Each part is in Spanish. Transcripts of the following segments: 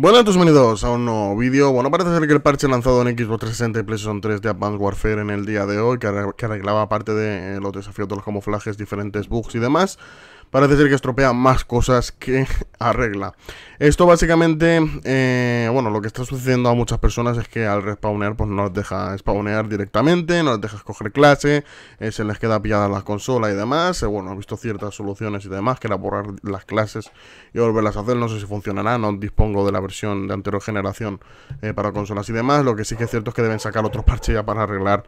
Buenas a todos, bienvenidos a un nuevo vídeo. Bueno, parece ser que el parche lanzado en Xbox 360 y PlayStation 3 de Advanced Warfare en el día de hoy, que arreglaba parte de eh, los desafíos de los camuflajes, diferentes bugs y demás, parece ser que estropea más cosas que arregla. Esto básicamente, eh, bueno, lo que está sucediendo a muchas personas es que al respawnear, pues no les deja spawnear directamente, no les deja escoger clase, eh, se les queda pillada la consola y demás. Eh, bueno, he visto ciertas soluciones y demás, que era borrar las clases y volverlas a hacer. No sé si funcionará, no dispongo de la versión de anterior generación para consolas y demás. Lo que sí que es cierto es que deben sacar otros parche ya para arreglar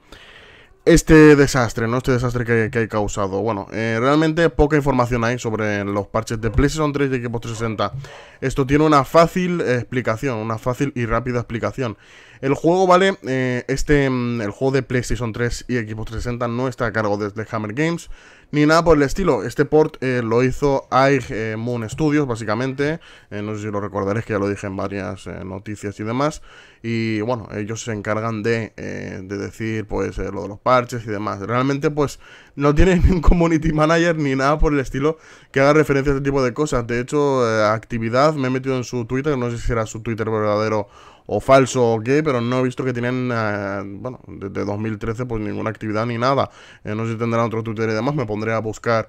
este desastre, ¿no? Este desastre que, que ha causado. Bueno, eh, realmente poca información hay sobre los parches de PlayStation 3 y Xbox 360. Esto tiene una fácil explicación, una fácil y rápida explicación. El juego, ¿vale? Eh, este, mm, el juego de PlayStation 3 y Xbox 360 no está a cargo de, Hammer Games, ni nada por el estilo. Este port eh, lo hizo AIG Moon Studios, básicamente. no sé si lo recordaréis, que ya lo dije en varias noticias y demás. Y bueno, ellos se encargan de, de decir, pues, lo de los parches parches y demás. Realmente, pues, no tiene ni un community manager ni nada por el estilo que haga referencia a este tipo de cosas. De hecho, eh, actividad, me he metido en su Twitter, no sé si era su Twitter verdadero o falso o qué, pero no he visto que tienen, eh, bueno, desde 2013 pues ninguna actividad ni nada. Eh, no sé si tendrán otro Twitter y demás, me pondré a buscar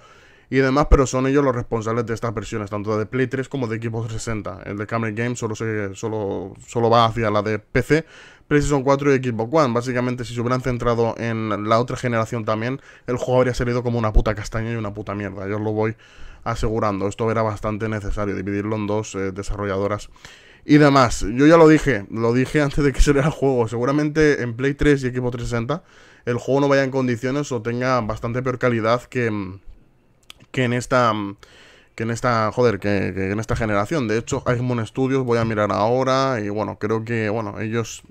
y demás, pero son ellos los responsables de estas versiones, tanto de Play 3 como de Xbox 60 El de Camry Games solo, solo, solo va hacia la de PC, PlayStation 4 y Xbox One. Básicamente, si se hubieran centrado en la otra generación también, el juego habría salido como una puta castaña y una puta mierda. Yo os lo voy asegurando. Esto era bastante necesario, dividirlo en dos eh, desarrolladoras y demás. Yo ya lo dije, lo dije antes de que saliera el juego. Seguramente en Play 3 y Xbox 360 el juego no vaya en condiciones o tenga bastante peor calidad que mm, que en esta mm, que en esta, joder, que, en esta generación. De hecho, hay un Studios, voy a mirar ahora, y bueno, creo que, bueno, ellos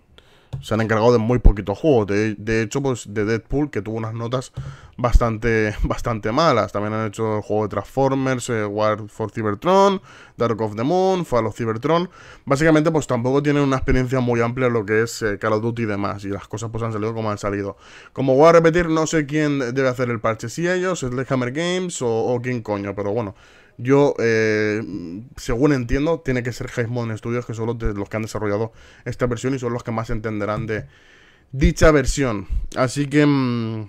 se han encargado de muy poquitos juegos. De, hecho, pues de Deadpool, que tuvo unas notas bastante, bastante malas. También han hecho el juego de Transformers, eh, War for Cybertron, Dark of the Moon, Fall of Cybertron. Básicamente, pues tampoco tienen una experiencia muy amplia en lo que es eh, Call of Duty y demás. Y las cosas pues han salido como han salido. Como voy a repetir, no sé quién debe hacer el parche, si ellos, Sledgehammer Games o, o quién coño, pero bueno. Yo, eh, según entiendo, tiene que ser Heismon Studios, que son los, de, los que han desarrollado esta versión y son los que más entenderán de dicha versión. Así que mm,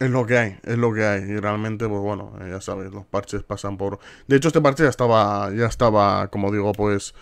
es lo que hay, es lo que hay. Y realmente, pues bueno, eh, ya sabes, los parches pasan por... De hecho, este parche ya estaba, ya estaba como digo, pues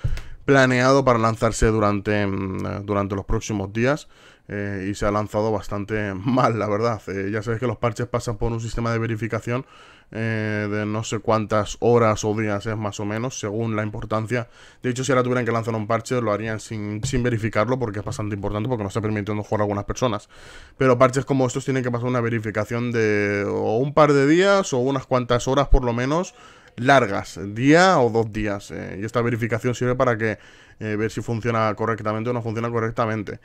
planeado para lanzarse durante, mm, eh, durante los próximos días. Eh, y se ha lanzado bastante mal, la verdad. Eh, ya sabéis que los parches pasan por un sistema de verificación eh, de no sé cuántas horas o días es más o menos, según la importancia. De hecho, si ahora tuvieran que lanzar un parche, lo harían sin, verificarlo porque es bastante importante, porque no está permitiendo jugar a algunas personas. Pero parches como estos tienen que pasar una verificación de un par de días o unas cuantas horas por lo menos largas, día o dos días. y esta verificación sirve para que ver si funciona correctamente o no funciona correctamente.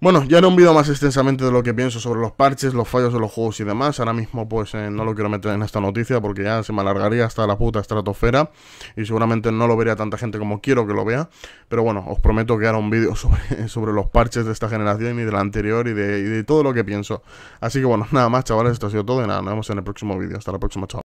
Bueno, ya no un vídeo más extensamente de lo que pienso sobre los parches, los fallos de los juegos y demás. Ahora mismo pues eh, no lo quiero meter en esta noticia porque ya se me alargaría hasta la puta estratosfera y seguramente no lo vería tanta gente como quiero que lo vea. Pero bueno, os prometo que haré un vídeo sobre, los parches de esta generación y de la anterior y de, y de todo lo que pienso. Así que bueno, nada más chavales, esto ha sido todo y nada, nos vemos en el próximo vídeo. Hasta la próxima, chao.